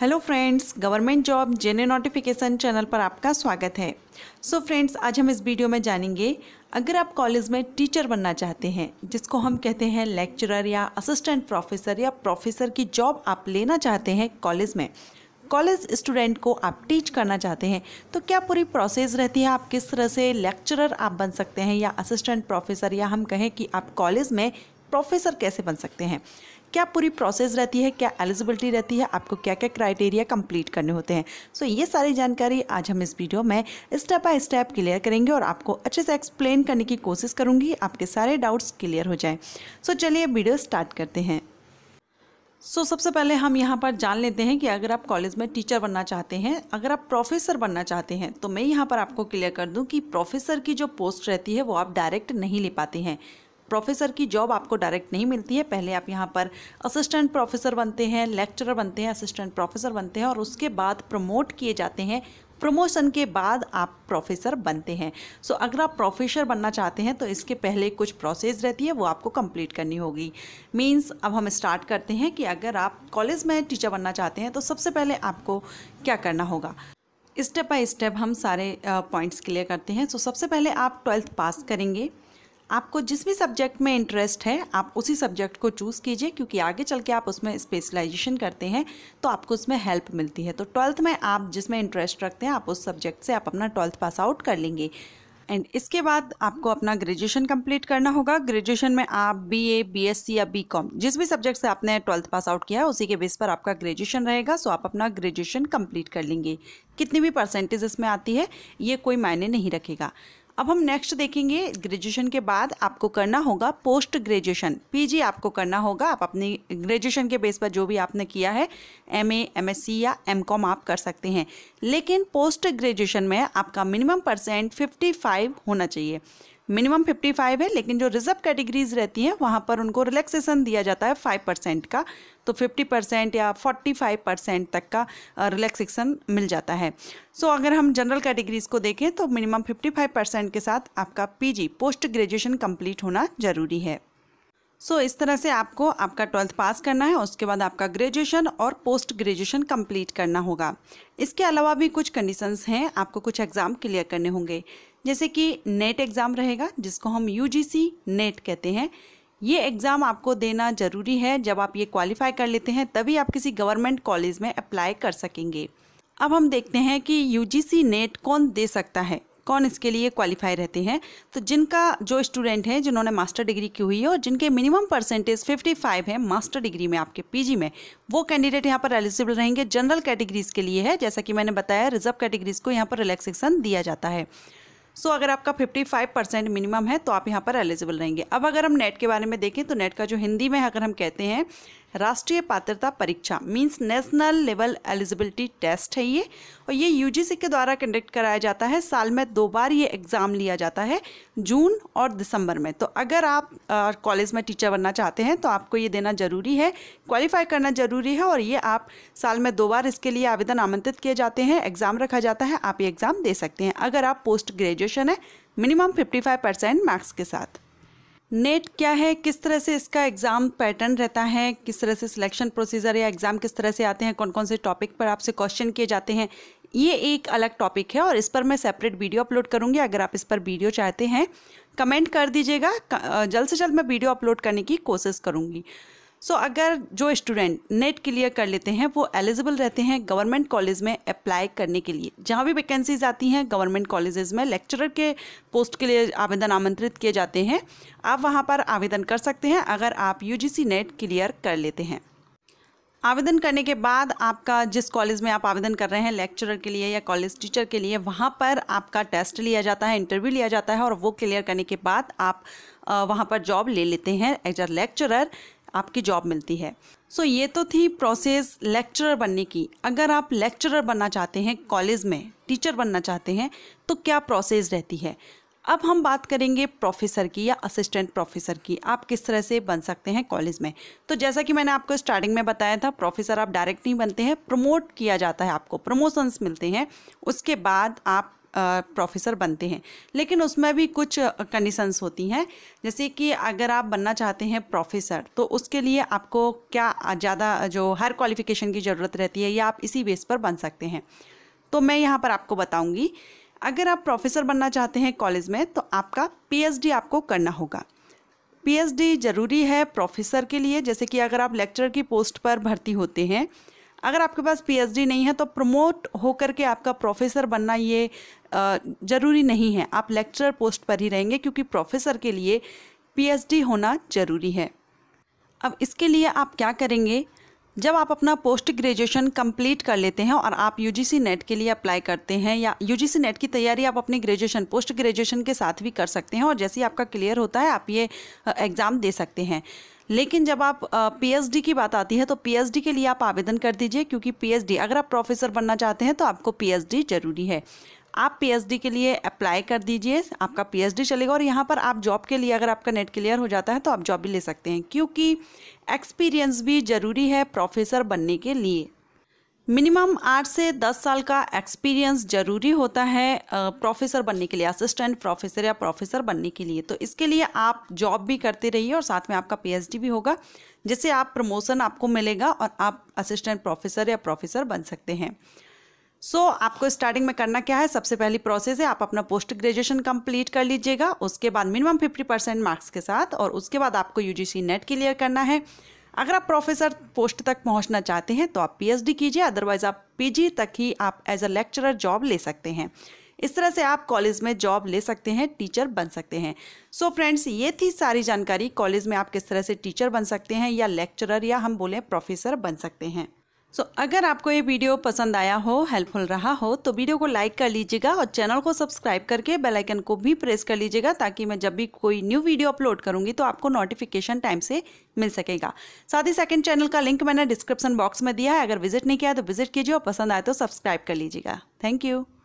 hello friends government job जेने notification channel पर आपका स्वागत है सो so फ्रेंड्स आज हम इस वीडियो में जानेंगे अगर आप कॉलेज में टीचर बनना चाहते हैं जिसको हम कहते हैं लेक्चरर या असिस्टेंट प्रोफेसर या प्रोफेसर की जॉब आप लेना चाहते हैं कॉलेज में कॉलेज स्टूडेंट को आप टीच करना चाहते हैं तो क्या पूरी प्रोसेस रहती है आप किस तरह से लेक्चरर आप बन सकते हैं या असिस्टेंट प्रोफेसर या हम कहें कि आप कॉलेज में प्रोफेसर कैसे बन सकते हैं क्या पूरी प्रोसेस रहती है क्या एलिजिबिलिटी रहती है आपको क्या क्या क्राइटेरिया कंप्लीट करने होते हैं सो so, ये सारी जानकारी आज हम इस वीडियो में स्टेप बाय स्टेप क्लियर करेंगे और आपको अच्छे से एक्सप्लेन करने की कोशिश करूँगी आपके सारे डाउट्स क्लियर हो जाएं सो so, चलिए वीडियो स्टार्ट करते हैं सो so, सबसे पहले हम यहाँ पर जान लेते हैं कि अगर आप कॉलेज में टीचर बनना चाहते हैं अगर आप प्रोफेसर बनना चाहते हैं तो मैं यहाँ पर आपको क्लियर कर दूँ कि प्रोफेसर की जो पोस्ट रहती है वो आप डायरेक्ट नहीं ले पाते हैं प्रोफेसर की जॉब आपको डायरेक्ट नहीं मिलती है पहले आप यहाँ पर असिस्टेंट प्रोफेसर बनते हैं लेक्चरर बनते हैं असिस्टेंट प्रोफेसर बनते हैं और उसके बाद प्रमोट किए जाते हैं प्रमोशन के बाद आप प्रोफेसर बनते हैं सो so, अगर आप प्रोफेसर बनना चाहते हैं तो इसके पहले कुछ प्रोसेस रहती है वो आपको कंप्लीट करनी होगी मींस अब हम स्टार्ट करते हैं कि अगर आप कॉलेज में टीचर बनना चाहते हैं तो सबसे पहले आपको क्या करना होगा स्टेप बाय स्टेप हम सारे पॉइंट्स क्लियर करते हैं सो so, सबसे पहले आप ट्वेल्थ पास करेंगे आपको जिस भी सब्जेक्ट में इंटरेस्ट है आप उसी सब्जेक्ट को चूज़ कीजिए क्योंकि आगे चल के आप उसमें स्पेशलाइजेशन करते हैं तो आपको उसमें हेल्प मिलती है तो ट्वेल्थ में आप जिसमें इंटरेस्ट रखते हैं आप उस सब्जेक्ट से आप अपना ट्वेल्थ पास आउट कर लेंगे एंड इसके बाद आपको अपना ग्रेजुएशन कंप्लीट करना होगा ग्रेजुएशन में आप B B A S C या बी कॉम जिस भी सब्जेक्ट से आपने ट्वेल्थ पास आउट किया है उसी के बेस पर आपका ग्रेजुएशन रहेगा सो आप अपना ग्रेजुएशन कंप्लीट कर लेंगे कितनी भी परसेंटेज इसमें आती है ये कोई मायने नहीं रखेगा अब हम नेक्स्ट देखेंगे ग्रेजुएशन के बाद आपको करना होगा पोस्ट ग्रेजुएशन पीजी आपको करना होगा आप अपनी ग्रेजुएशन के बेस पर जो भी आपने किया है एमए एमएससी या एमकॉम आप कर सकते हैं लेकिन पोस्ट ग्रेजुएशन में आपका मिनिमम परसेंट 55 होना चाहिए मिनिमम 55 है लेकिन जो रिजर्व कैटेगरीज रहती हैं वहाँ पर उनको रिलैक्सेशन दिया जाता है 5 परसेंट का तो 50 परसेंट या 45 परसेंट तक का रिलैक्सेशन मिल जाता है सो so, अगर हम जनरल कैटेगरीज को देखें तो मिनिमम 55 परसेंट के साथ आपका पीजी पोस्ट ग्रेजुएशन कंप्लीट होना ज़रूरी है सो so, इस तरह से आपको आपका ट्वेल्थ पास करना है उसके बाद आपका ग्रेजुएशन और पोस्ट ग्रेजुएशन कंप्लीट करना होगा इसके अलावा भी कुछ कंडीशंस हैं आपको कुछ एग्ज़ाम क्लियर करने होंगे जैसे कि नेट एग्ज़ाम रहेगा जिसको हम यू नेट कहते हैं ये एग्ज़ाम आपको देना ज़रूरी है जब आप ये क्वालिफाई कर लेते हैं तभी आप किसी गवर्नमेंट कॉलेज में अप्लाई कर सकेंगे अब हम देखते हैं कि यू नेट कौन दे सकता है कौन इसके लिए क्वालिफाई रहते हैं तो जिनका जो स्टूडेंट हैं जिन्होंने मास्टर डिग्री की हुई है और जिनके मिनिमम परसेंटेज 55 है मास्टर डिग्री में आपके पीजी में वो कैंडिडेट यहाँ पर एलिजिबल रहेंगे जनरल कैटेगरीज के लिए है जैसा कि मैंने बताया रिजर्व कैटेगरीज को यहाँ पर रिलैक्सेशन दिया जाता है सो so, अगर आपका 55 परसेंट मिनिमम है तो आप यहाँ पर एलिजिबल रहेंगे अब अगर हम नेट के बारे में देखें तो नेट का जो हिंदी में अगर हम कहते हैं राष्ट्रीय पात्रता परीक्षा means national level eligibility test है ये और ये यूजीसी के द्वारा कंडक्ट कराया जाता है साल में दो बार ये एग्ज़ाम लिया जाता है जून और दिसंबर में तो अगर आप कॉलेज में टीचर बनना चाहते हैं तो आपको ये देना ज़रूरी है क्वालिफाई करना ज़रूरी है और ये आप साल में दो बार इसके लिए आवेदन आमंत्रित किए जाते हैं एग्ज़ाम रखा जाता है आप ये एग्ज़ाम दे सकते हैं अगर आप पोस्ट ग्रेजुएशन है मिनिमम फिफ्टी परसेंट मार्क्स के साथ नेट क्या है किस तरह से इसका एग्ज़ाम पैटर्न रहता है किस तरह से सिलेक्शन प्रोसीजर या एग्ज़ाम किस तरह से आते हैं कौन कौन से टॉपिक पर आपसे क्वेश्चन किए जाते हैं ये एक अलग टॉपिक है और इस पर मैं सेपरेट वीडियो अपलोड करूँगी अगर आप इस पर वीडियो चाहते हैं कमेंट कर दीजिएगा जल्द से जल्द मैं वीडियो अपलोड करने की कोशिश करूँगी सो so, अगर जो स्टूडेंट नेट क्लियर कर लेते हैं वो एलिजिबल रहते हैं गवर्नमेंट कॉलेज में अप्लाई करने के लिए जहाँ भी वैकेंसीज आती हैं गवर्नमेंट कॉलेजेस में लेक्चरर के पोस्ट के लिए आवेदन आमंत्रित किए जाते हैं आप वहाँ पर आवेदन कर सकते हैं अगर आप यूजीसी नेट क्लियर कर लेते हैं आवेदन करने के बाद आपका जिस कॉलेज में आप आवेदन कर रहे हैं लेक्चरर के लिए या कॉलेज टीचर के लिए वहाँ पर आपका टेस्ट लिया जाता है इंटरव्यू लिया जाता है और वो क्लियर करने के बाद आप वहाँ पर जॉब ले लेते हैं एज अ लेक्चरर आपकी जॉब मिलती है सो so, ये तो थी प्रोसेस लेक्चरर बनने की अगर आप लेक्चरर बनना चाहते हैं कॉलेज में टीचर बनना चाहते हैं तो क्या प्रोसेस रहती है अब हम बात करेंगे प्रोफेसर की या असिस्टेंट प्रोफेसर की आप किस तरह से बन सकते हैं कॉलेज में तो जैसा कि मैंने आपको स्टार्टिंग में बताया था प्रोफेसर आप डायरेक्ट नहीं बनते हैं प्रमोट किया जाता है आपको प्रमोशंस मिलते हैं उसके बाद आप प्रोफेसर बनते हैं लेकिन उसमें भी कुछ कंडीशंस होती हैं जैसे कि अगर आप बनना चाहते हैं प्रोफेसर तो उसके लिए आपको क्या ज़्यादा जो हर क्वालिफिकेशन की ज़रूरत रहती है या आप इसी बेस पर बन सकते हैं तो मैं यहाँ पर आपको बताऊँगी अगर आप प्रोफेसर बनना चाहते हैं कॉलेज में तो आपका पी आपको करना होगा पी ज़रूरी है प्रोफेसर के लिए जैसे कि अगर आप लेक्चर की पोस्ट पर भर्ती होते हैं अगर आपके पास पीएचडी नहीं है तो प्रमोट होकर के आपका प्रोफेसर बनना ये ज़रूरी नहीं है आप लेक्चरर पोस्ट पर ही रहेंगे क्योंकि प्रोफेसर के लिए पीएचडी होना ज़रूरी है अब इसके लिए आप क्या करेंगे जब आप अपना पोस्ट ग्रेजुएशन कंप्लीट कर लेते हैं और आप यू नेट के लिए अप्लाई करते हैं या यू नेट की तैयारी आप अपने ग्रेजुएशन पोस्ट ग्रेजुएशन के साथ भी कर सकते हैं और जैसे ही आपका क्लियर होता है आप ये एग्ज़ाम दे सकते हैं लेकिन जब आप पीएचडी की बात आती है तो पीएचडी के लिए आप आवेदन कर दीजिए क्योंकि पीएचडी अगर आप प्रोफेसर बनना चाहते हैं तो आपको पीएचडी जरूरी है आप पीएचडी के लिए अप्लाई कर दीजिए आपका पीएचडी चलेगा और यहाँ पर आप जॉब के लिए अगर आपका नेट क्लियर हो जाता है तो आप जॉब भी ले सकते हैं क्योंकि एक्सपीरियंस भी ज़रूरी है प्रोफेसर बनने के लिए मिनिमम आठ से दस साल का एक्सपीरियंस ज़रूरी होता है प्रोफेसर बनने के लिए असिस्टेंट प्रोफेसर या प्रोफेसर बनने के लिए तो इसके लिए आप जॉब भी करते रहिए और साथ में आपका पीएचडी भी होगा जिससे आप प्रमोशन आपको मिलेगा और आप असिस्टेंट प्रोफेसर या प्रोफेसर बन सकते हैं सो so, आपको स्टार्टिंग में करना क्या है सबसे पहली प्रोसेस है आप अपना पोस्ट ग्रेजुएशन कंप्लीट कर लीजिएगा उसके बाद मिनिमम फिफ्टी परसेंट मार्क्स के साथ और उसके बाद आपको यूजीसी नेट क्लियर करना है अगर आप प्रोफेसर पोस्ट तक पहुंचना चाहते हैं तो आप पीएचडी कीजिए अदरवाइज आप पीजी तक ही आप एज अ लेक्चरर जॉब ले सकते हैं इस तरह से आप कॉलेज में जॉब ले सकते हैं टीचर बन सकते हैं सो so फ्रेंड्स ये थी सारी जानकारी कॉलेज में आप किस तरह से टीचर बन सकते हैं या लेक्चरर या हम बोलें प्रोफेसर बन सकते हैं सो so, अगर आपको ये वीडियो पसंद आया हो हेल्पफुल रहा हो तो वीडियो को लाइक कर लीजिएगा और चैनल को सब्सक्राइब करके बेल आइकन को भी प्रेस कर लीजिएगा ताकि मैं जब भी कोई न्यू वीडियो अपलोड करूँगी तो आपको नोटिफिकेशन टाइम से मिल सकेगा साथ ही सेकंड चैनल का लिंक मैंने डिस्क्रिप्शन बॉक्स में दिया है अगर विजिट नहीं किया तो विजिट कीजिए और पसंद आए तो सब्सक्राइब कर लीजिएगा थैंक यू